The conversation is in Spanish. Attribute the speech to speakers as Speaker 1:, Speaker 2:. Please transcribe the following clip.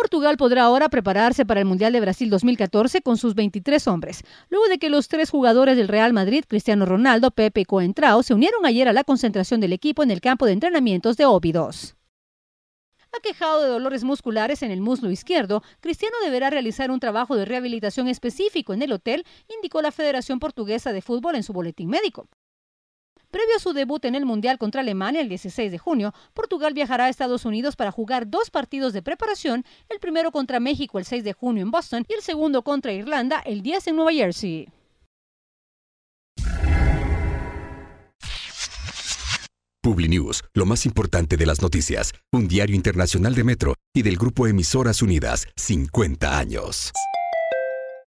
Speaker 1: Portugal podrá ahora prepararse para el Mundial de Brasil 2014 con sus 23 hombres, luego de que los tres jugadores del Real Madrid, Cristiano Ronaldo, Pepe y Coentrao, se unieron ayer a la concentración del equipo en el campo de entrenamientos de Óbidos. Aquejado de dolores musculares en el muslo izquierdo, Cristiano deberá realizar un trabajo de rehabilitación específico en el hotel, indicó la Federación Portuguesa de Fútbol en su boletín médico. Previo a su debut en el Mundial contra Alemania el 16 de junio, Portugal viajará a Estados Unidos para jugar dos partidos de preparación, el primero contra México el 6 de junio en Boston y el segundo contra Irlanda el 10 en Nueva Jersey.
Speaker 2: PubliNews, lo más importante de las noticias, un diario internacional de Metro y del grupo Emisoras Unidas, 50 años.